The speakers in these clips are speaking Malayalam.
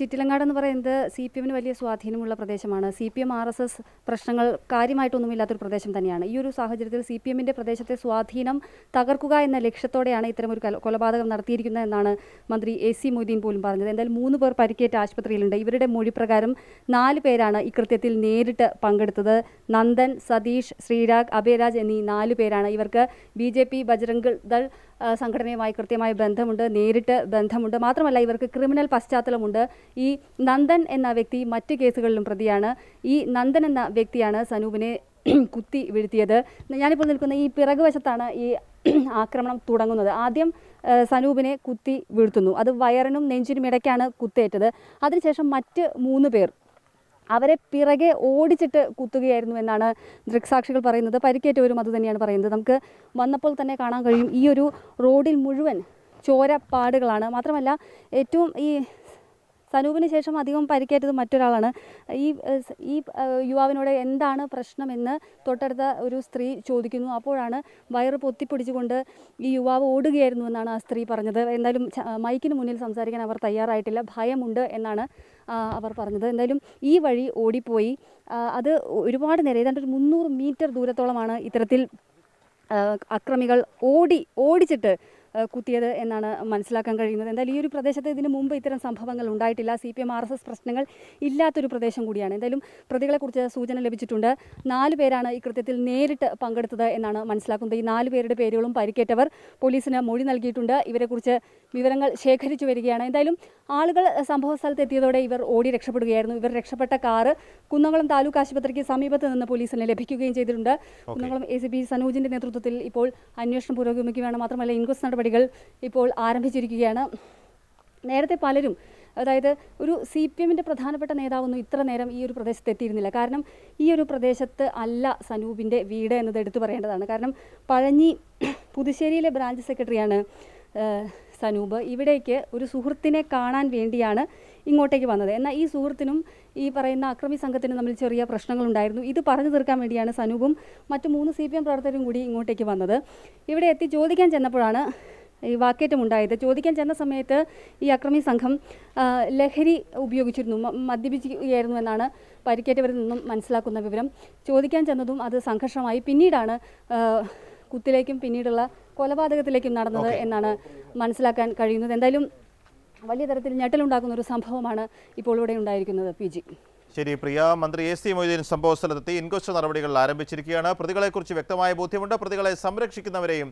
ചിറ്റിലങ്ങാട് എന്ന് പറയുന്നത് സി പി എമ്മിന് വലിയ സ്വാധീനമുള്ള പ്രദേശമാണ് C P M R S S പ്രശ്നങ്ങൾ കാര്യമായിട്ടൊന്നുമില്ലാത്തൊരു പ്രദേശം തന്നെയാണ് ഈ ഒരു സാഹചര്യത്തിൽ സി പി എമ്മിൻ്റെ പ്രദേശത്തെ സ്വാധീനം തകർക്കുക എന്ന ലക്ഷ്യത്തോടെയാണ് ഇത്തരമൊരു കൊലപാതകം നടത്തിയിരിക്കുന്നത് എന്നാണ് മന്ത്രി എ സി മൊയ്തീൻ പോലും പറഞ്ഞത് എന്തായാലും മൂന്ന് പേർ പരിക്കേറ്റ ആശുപത്രിയിലുണ്ട് ഇവരുടെ മൊഴി പ്രകാരം നാല് പേരാണ് ഈ കൃത്യത്തിൽ നേരിട്ട് പങ്കെടുത്തത് നന്ദൻ സതീഷ് ശ്രീരാഗ് അഭയരാജ് എന്നീ നാല് പേരാണ് ഇവർക്ക് B J P Bajrang Dal സംഘടനയുമായി കൃത്യമായ ബന്ധമുണ്ട് നേരിട്ട് ബന്ധമുണ്ട് മാത്രമല്ല ഇവർക്ക് ക്രിമിനൽ പശ്ചാത്തലമുണ്ട് ഈ നന്ദൻ എന്ന വ്യക്തി മറ്റ് കേസുകളിലും പ്രതിയാണ് ഈ നന്ദൻ എന്ന വ്യക്തിയാണ് സനൂപിനെ കുത്തി വീഴ്ത്തിയത് ഞാനിപ്പോൾ നിൽക്കുന്ന ഈ പിറകുവശത്താണ് ഈ ആക്രമണം തുടങ്ങുന്നത് ആദ്യം സനൂപിനെ കുത്തി വീഴ്ത്തുന്നു അത് വയറിനും നെഞ്ചിനും ഇടയ്ക്കാണ് കുത്തേറ്റത് അതിനുശേഷം മറ്റ് മൂന്ന് പേർ അവരെ പിറകെ ഓടിച്ചിട്ട് കുത്തുകയായിരുന്നു എന്നാണ് ദൃക്സാക്ഷികൾ പറയുന്നത് പരിക്കേറ്റവരും അതുതന്നെയാണ് പറയുന്നത് നമുക്ക് വന്നപ്പോൾ തന്നെ കാണാൻ കഴിയും ഈ ഒരു റോഡിൽ മുഴുവൻ ചോരപ്പാടുകളാണ് മാത്രമല്ല ഏറ്റവും ഈ സനൂപിന് ശേഷം അധികം പരിക്കേറ്റത് മറ്റൊരാളാണ് ഈ ഈ യുവാവിനോട് എന്താണ് പ്രശ്നമെന്ന് തൊട്ടടുത്ത ഒരു സ്ത്രീ ചോദിക്കുന്നു അപ്പോഴാണ് വയറ് പൊത്തിപ്പിടിച്ചുകൊണ്ട് ഈ യുവാവ് ഓടുകയായിരുന്നു എന്നാണ് ആ സ്ത്രീ പറഞ്ഞത് എന്തായാലും മൈക്കിന് മുന്നിൽ സംസാരിക്കാൻ അവർ തയ്യാറായിട്ടില്ല ഭയമുണ്ട് എന്നാണ് അവർ പറഞ്ഞത് എന്തായാലും ഈ വഴി ഓടിപ്പോയി അത് ഒരുപാട് നേരം ഏതാണ്ട് ഒരു മുന്നൂറ് മീറ്റർ ദൂരത്തോളമാണ് ഇത്തരത്തിൽ അക്രമികൾ ഓടി ഓടിച്ചിട്ട് കുത്തിയത് എന്നാണ് മനസ്സിലാക്കാൻ കഴിയുന്നത് എന്തായാലും ഈ ഒരു പ്രദേശത്ത് ഇതിന് മുമ്പ് ഇത്തരം സംഭവങ്ങൾ ഉണ്ടായിട്ടില്ല C P M R S S പ്രശ്നങ്ങൾ ഇല്ലാത്തൊരു പ്രദേശം കൂടിയാണ് എന്തായാലും പ്രതികളെക്കുറിച്ച് സൂചന ലഭിച്ചിട്ടുണ്ട് നാല് പേരാണ് ഈ കൃത്യത്തിൽ നേരിട്ട് പങ്കെടുത്തത് എന്നാണ് മനസ്സിലാക്കുന്നത് ഈ നാല് പേരുടെ പേരുകളും പരിക്കേറ്റവർ പോലീസിന് മൊഴി നൽകിയിട്ടുണ്ട് ഇവരെക്കുറിച്ച് വിവരങ്ങൾ ശേഖരിച്ചു വരികയാണ് എന്തായാലും ആളുകൾ സംഭവ സ്ഥലത്ത് എത്തിയതോടെ ഇവർ ഓടി രക്ഷപ്പെടുകയായിരുന്നു ഇവർ രക്ഷപ്പെട്ട കാറ് കുന്നംകുളം താലൂക്ക് ആശുപത്രിക്ക് സമീപത്ത് നിന്ന് പോലീസിന് ലഭിക്കുകയും ചെയ്തിട്ടുണ്ട് കുന്നംകുളം എ സി പി സനൂജിന്റെ നേതൃത്വത്തിൽ ഇപ്പോൾ അന്വേഷണം പുരോഗമിക്കുകയാണ് മാത്രമല്ല ഇൻക്വസ്റ്റ് നടപടികൾ ഇപ്പോൾ ആരംഭിച്ചിരിക്കുകയാണ് നേരത്തെ പലരും അതായത് ഒരു സി പി എമ്മിൻ്റെ പ്രധാനപ്പെട്ട നേതാവൊന്നും ഇത്ര നേരം ഈ ഒരു പ്രദേശത്ത് എത്തിയിരുന്നില്ല കാരണം ഈ ഒരു പ്രദേശത്ത് അല്ല സനൂപിൻ്റെ വീട് എന്നത് എടുത്തു പറയേണ്ടതാണ് കാരണം പഴഞ്ഞി പുതുശ്ശേരിയിലെ ബ്രാഞ്ച് സെക്രട്ടറിയാണ് സനൂപ് ഇവിടേക്ക് ഒരു സുഹൃത്തിനെ കാണാൻ വേണ്ടിയാണ് ഇങ്ങോട്ടേക്ക് വന്നത് എന്നാൽ ഈ സുഹൃത്തിനും ഈ പറയുന്ന അക്രമി സംഘത്തിനും തമ്മിൽ ചെറിയ പ്രശ്നങ്ങളുണ്ടായിരുന്നു ഇത് പറഞ്ഞു തീർക്കാൻ വേണ്ടിയാണ് സനൂപും മറ്റു മൂന്ന് സി പി എം പ്രവർത്തകരും കൂടി ഇങ്ങോട്ടേക്ക് വന്നത് ഇവിടെ എത്തി ചോദിക്കാൻ ചെന്നപ്പോഴാണ് ഈ വാക്കേറ്റമുണ്ടായത് ചോദിക്കാൻ ചെന്ന സമയത്ത് ഈ അക്രമി സംഘം ലഹരി ഉപയോഗിച്ചിരുന്നു മദ്യപിച്ചുകയായിരുന്നു എന്നാണ് പരിക്കേറ്റവരിൽ നിന്നും മനസ്സിലാക്കുന്ന വിവരം ചോദിക്കാൻ ചെന്നതും അത് സംഘർഷമായി പിന്നീടാണ് കുത്തിലേക്കും പിന്നീടുള്ള കൊലപാതകത്തിലേക്കും നടന്നത് എന്നാണ് മനസ്സിലാക്കാൻ കഴിയുന്നത് എന്തായാലും വലിയ തരത്തിൽ ഞെട്ടലുണ്ടാക്കുന്ന ഒരു സംഭവമാണ് ഇപ്പോൾ ഇവിടെ ഉണ്ടായിരിക്കുന്നത് പി ജി ശരി പ്രിയ മന്ത്രി എ സി മൊയ്തീൻ സംഭവ സ്ഥലത്തെത്തി ഇൻക്വസ്റ്റ് നടപടികൾ ആരംഭിച്ചിരിക്കുകയാണ് പ്രതികളെക്കുറിച്ച് വ്യക്തമായ ബോധ്യമുണ്ട് പ്രതികളെ സംരക്ഷിക്കുന്നവരെയും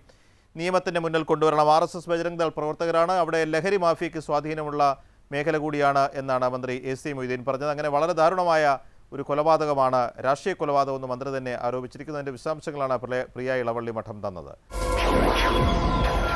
നിയമത്തിന്റെ മുന്നിൽ കൊണ്ടുവരണം R S S Bajrang Dal പ്രവർത്തകരാണ് അവിടെ ലഹരി മാഫിയയ്ക്ക് സ്വാധീനമുള്ള മേഖല കൂടിയാണ് എന്നാണ് മന്ത്രി എ സി മൊയ്തീൻ പറഞ്ഞത് അങ്ങനെ വളരെ ദാരുണമായ ഒരു കൊലപാതകമാണ് രാഷ്ട്രീയ കൊലപാതകമെന്ന് മന്ത്രി തന്നെ ആരോപിച്ചിരിക്കുന്നതിൻ്റെ വിശദാംശങ്ങളാണ് പ്രിയ ഇളവള്ളി മഠം തന്നത്